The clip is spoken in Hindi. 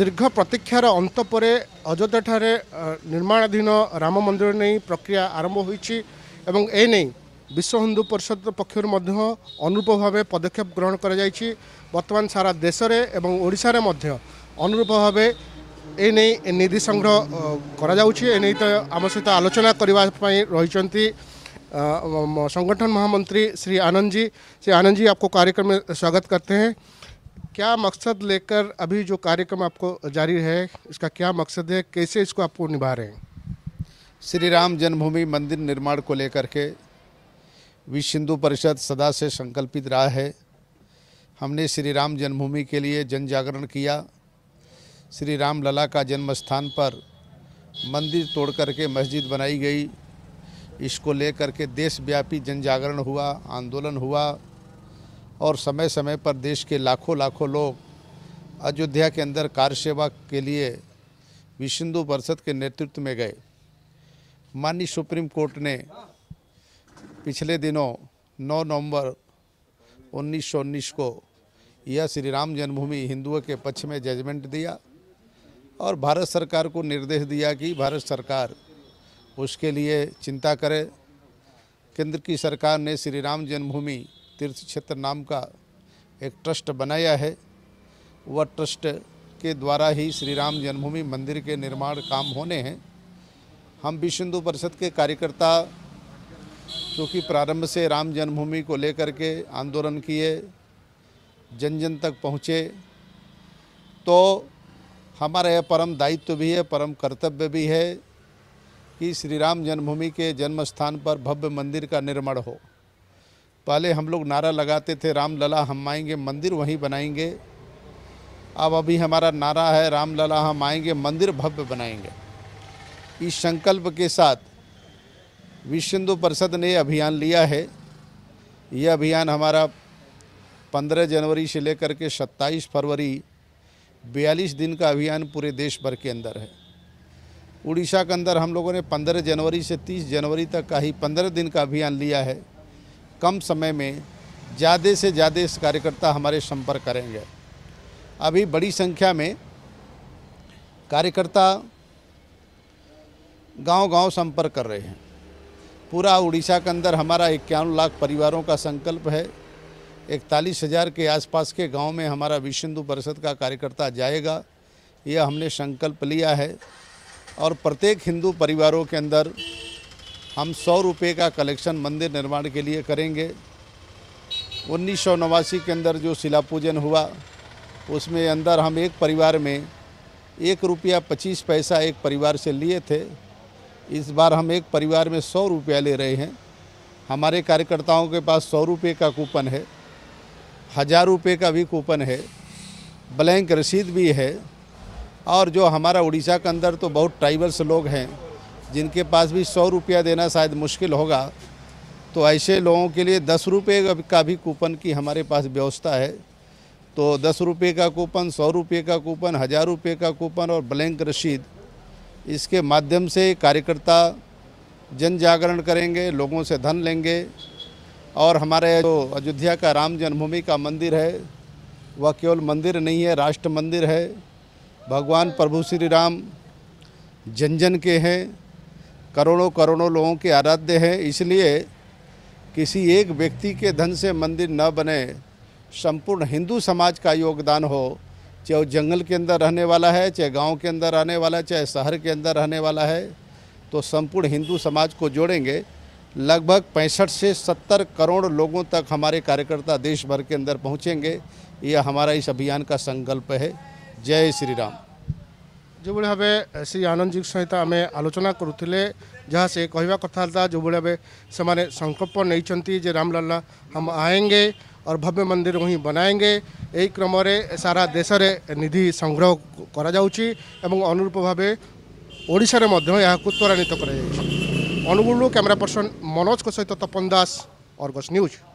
দীর্ঘ প্রতীক্ষার অন্ত পরে অযোধ্যাঠার নির্মাণাধীন রাম মন্দির নেই প্রক্রিয়া আরম্ভ হয়েছে এবং এ নেই বিশ্ব হিন্দু পরিষদ পক্ষর মধ্যে অনুরূপ ভাবে পদক্ষেপ গ্রহণ করা যাইছি বর্তমান সারা দেশে এবং ওড়িশার মধ্যে অনুরূপ ভাবে এ নেই নিধি সংগ্রহ করা যাচ্ছে এ নেই তো আমার সহ আলোচনা করা রয়েছেন संगठन महामंत्री श्री आनंद जी श्री आनंद जी आपको कार्यक्रम में स्वागत करते हैं क्या मकसद लेकर अभी जो कार्यक्रम आपको जारी है इसका क्या मकसद है कैसे इसको आपको निभा रहे हैं श्री राम जन्मभूमि मंदिर निर्माण को लेकर के विश्व हिंदू परिषद सदा से संकल्पित रहा है हमने श्री राम जन्मभूमि के लिए जन जागरण किया श्री राम लला का जन्म स्थान पर मंदिर तोड़ कर के मस्जिद बनाई गई इसको लेकर के देशव्यापी जन जागरण हुआ आंदोलन हुआ और समय समय पर देश के लाखों लाखों लोग अयोध्या के अंदर कार्य सेवा के लिए विश्व परिषद के नेतृत्व में गए माननीय सुप्रीम कोर्ट ने पिछले दिनों 9 नवंबर उन्नीस को यह श्री राम जन्मभूमि हिंदुओं के पक्ष में जजमेंट दिया और भारत सरकार को निर्देश दिया कि भारत सरकार उसके लिए चिंता करे केंद्र की सरकार ने श्री राम जन्मभूमि तीर्थ क्षेत्र नाम का एक ट्रस्ट बनाया है वह ट्रस्ट के द्वारा ही श्री राम जन्मभूमि मंदिर के निर्माण काम होने हैं हम विश्व हिंदू परिषद के कार्यकर्ता क्योंकि प्रारंभ से राम जन्मभूमि को लेकर के आंदोलन किए जन जन तक पहुँचे तो हमारा यह परम दायित्व तो भी है परम कर्तव्य भी है कि श्री राम जन्मभूमि के जन्म स्थान पर भव्य मंदिर का निर्माण हो पहले हम लोग नारा लगाते थे राम लला हम आएंगे मंदिर वहीं बनाएंगे अब अभी हमारा नारा है राम लला हम आएंगे मंदिर भव्य बनाएंगे इस संकल्प के साथ विश्व हिंदू परिषद ने अभियान लिया है यह अभियान हमारा 15 जनवरी से लेकर के 27 फरवरी 42 दिन का अभियान पूरे देश भर के अंदर है उड़ीसा के अंदर हम लोगों ने 15 जनवरी से 30 जनवरी तक का ही 15 दिन का अभियान लिया है कम समय में ज़्यादा से ज़्यादा इस कार्यकर्ता हमारे संपर्क करेंगे अभी बड़ी संख्या में कार्यकर्ता गांव-गांव संपर्क कर रहे हैं पूरा उड़ीसा के अंदर हमारा इक्यावन लाख परिवारों का संकल्प है इकतालीस हज़ार के आसपास के गांव में हमारा विश्व हिंदू परिषद का कार्यकर्ता जाएगा यह हमने संकल्प लिया है और प्रत्येक हिंदू परिवारों के अंदर हम सौ रुपये का कलेक्शन मंदिर निर्माण के लिए करेंगे उन्नीस नवासी के अंदर जो शिला पूजन हुआ उसमें अंदर हम एक परिवार में एक रुपया पच्चीस पैसा एक परिवार से लिए थे इस बार हम एक परिवार में सौ रुपया ले रहे हैं हमारे कार्यकर्ताओं के पास सौ रुपये का कूपन है हज़ार रुपये का भी कूपन है ब्लैंक रसीद भी है और जो हमारा उड़ीसा के अंदर तो बहुत ट्राइबल्स लोग हैं जिनके पास भी सौ रुपया देना शायद मुश्किल होगा तो ऐसे लोगों के लिए दस रुपये का भी कूपन की हमारे पास व्यवस्था है तो दस रुपये का कूपन सौ रुपये का कूपन हज़ार रुपये का कूपन और ब्लैंक रसीद इसके माध्यम से कार्यकर्ता जन जागरण करेंगे लोगों से धन लेंगे और हमारे जो अयोध्या का राम जन्मभूमि का मंदिर है वह केवल मंदिर नहीं है राष्ट्र मंदिर है भगवान प्रभु श्री राम जन जन के हैं करोड़ों करोड़ों लोगों के आराध्य हैं इसलिए किसी एक व्यक्ति के धन से मंदिर न बने संपूर्ण हिंदू समाज का योगदान हो चाहे वो जंगल के अंदर रहने वाला है चाहे गांव के अंदर रहने वाला है चाहे शहर के अंदर रहने वाला है तो संपूर्ण हिंदू समाज को जोड़ेंगे लगभग पैंसठ से सत्तर करोड़ लोगों तक हमारे कार्यकर्ता देश भर के अंदर पहुँचेंगे यह हमारा इस अभियान का संकल्प है जय श्री राम যেভাবে ভাবে শ্রী আনন্দজী সহিত আমি আলোচনা করুলে যা সে কহা কথা তা যেভাবে ভাবে সে সংকল্প নিয়েছেন যে রামলাল্লা হাম আয়েঙ্গে और भव्य मंदिर वहीं बनाएंगे यही क्रम सारा देश में निधि संग्रह करूप भाव ओडार त्वरान्वित कर अनुगुण कैमेरा पर्सन मनोज सहित तपन दास अर्गस न्यूज़